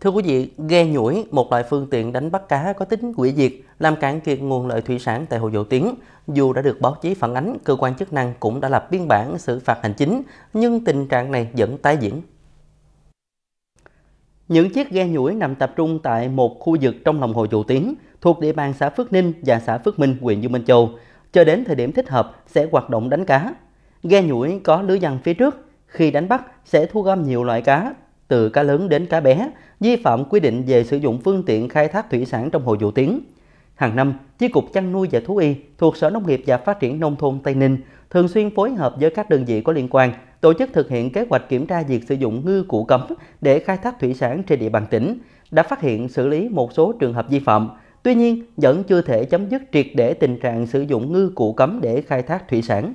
Thưa quý vị, ghe nhủi một loại phương tiện đánh bắt cá có tính quỷ diệt, làm cạn kiệt nguồn lợi thủy sản tại Hồ Dầu Tiếng. Dù đã được báo chí phản ánh, cơ quan chức năng cũng đã lập biên bản xử phạt hành chính, nhưng tình trạng này vẫn tái diễn. Những chiếc ghe nhủi nằm tập trung tại một khu vực trong lòng Hồ Dầu Tiếng, thuộc địa bàn xã Phước Ninh và xã Phước Minh, huyện Dương Minh Châu. Cho đến thời điểm thích hợp sẽ hoạt động đánh cá. Ghe nhủi có lưới dằn phía trước, khi đánh bắt sẽ thu gom nhiều loại cá từ cá lớn đến cá bé, vi phạm quy định về sử dụng phương tiện khai thác thủy sản trong hồ dụ tiếng. Hàng năm, Chi cục chăn nuôi và thú y thuộc Sở Nông nghiệp và Phát triển Nông thôn Tây Ninh thường xuyên phối hợp với các đơn vị có liên quan tổ chức thực hiện kế hoạch kiểm tra việc sử dụng ngư cụ cấm để khai thác thủy sản trên địa bàn tỉnh, đã phát hiện xử lý một số trường hợp vi phạm. Tuy nhiên, vẫn chưa thể chấm dứt triệt để tình trạng sử dụng ngư cụ cấm để khai thác thủy sản.